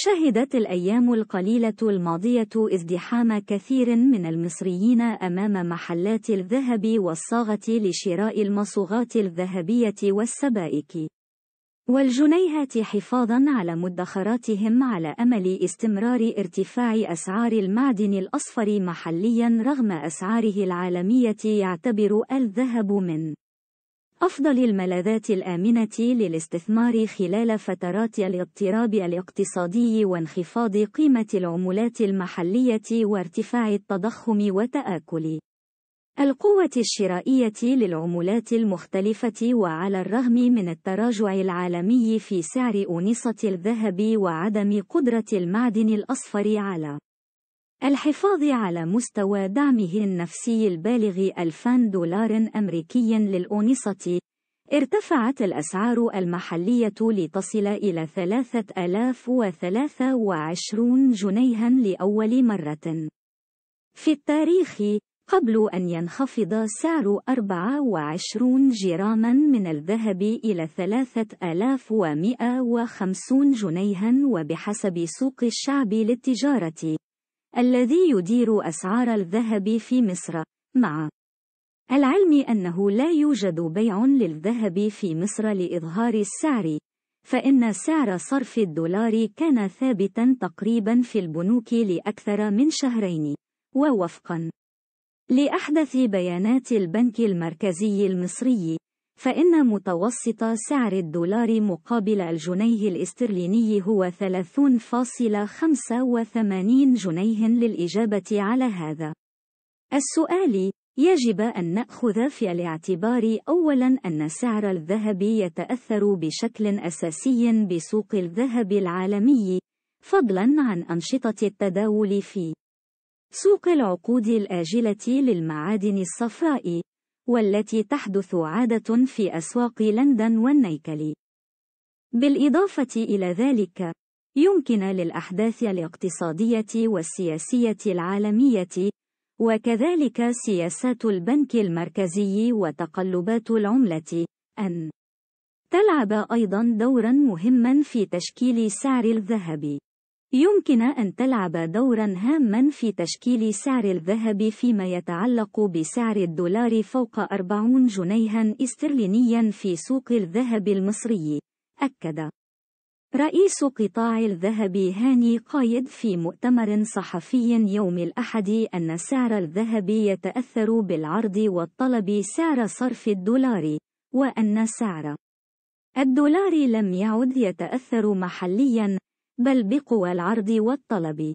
شهدت الأيام القليلة الماضية ازدحام كثير من المصريين أمام محلات الذهب والصاغة لشراء المصوغات الذهبية والسبائك والجنيهات حفاظا على مدخراتهم على أمل استمرار ارتفاع أسعار المعدن الأصفر محليا رغم أسعاره العالمية يعتبر الذهب من أفضل الملاذات الآمنة للاستثمار خلال فترات الاضطراب الاقتصادي وانخفاض قيمة العملات المحلية وارتفاع التضخم وتآكل القوة الشرائية للعملات المختلفة وعلى الرغم من التراجع العالمي في سعر أونصة الذهب وعدم قدرة المعدن الأصفر على الحفاظ على مستوى دعمه النفسي البالغ 2000 دولار أمريكي للأونصة ارتفعت الأسعار المحلية لتصل إلى 3023 جنيها لأول مرة في التاريخ قبل أن ينخفض سعر 24 جراما من الذهب إلى 3150 جنيها وبحسب سوق الشعب للتجارة الذي يدير أسعار الذهب في مصر مع العلم أنه لا يوجد بيع للذهب في مصر لإظهار السعر فإن سعر صرف الدولار كان ثابتا تقريبا في البنوك لأكثر من شهرين ووفقا لأحدث بيانات البنك المركزي المصري فإن متوسط سعر الدولار مقابل الجنيه الاسترليني هو 30.85 جنيه للإجابة على هذا السؤال يجب أن نأخذ في الاعتبار أولاً أن سعر الذهب يتأثر بشكل أساسي بسوق الذهب العالمي، فضلاً عن أنشطة التداول في سوق العقود الآجلة للمعادن الصفراء، والتي تحدث عادة في أسواق لندن والنيكل. بالإضافة إلى ذلك، يمكن للأحداث الاقتصادية والسياسية العالمية، وكذلك سياسات البنك المركزي وتقلبات العملة، أن تلعب أيضًا دورًا مهمًا في تشكيل سعر الذهب. يمكن أن تلعب دورا هاما في تشكيل سعر الذهب فيما يتعلق بسعر الدولار فوق 40 جنيها استرلينيا في سوق الذهب المصري أكد رئيس قطاع الذهب هاني قايد في مؤتمر صحفي يوم الأحد أن سعر الذهب يتأثر بالعرض والطلب سعر صرف الدولار وأن سعر الدولار لم يعد يتأثر محلياً بل بقوى العرض والطلب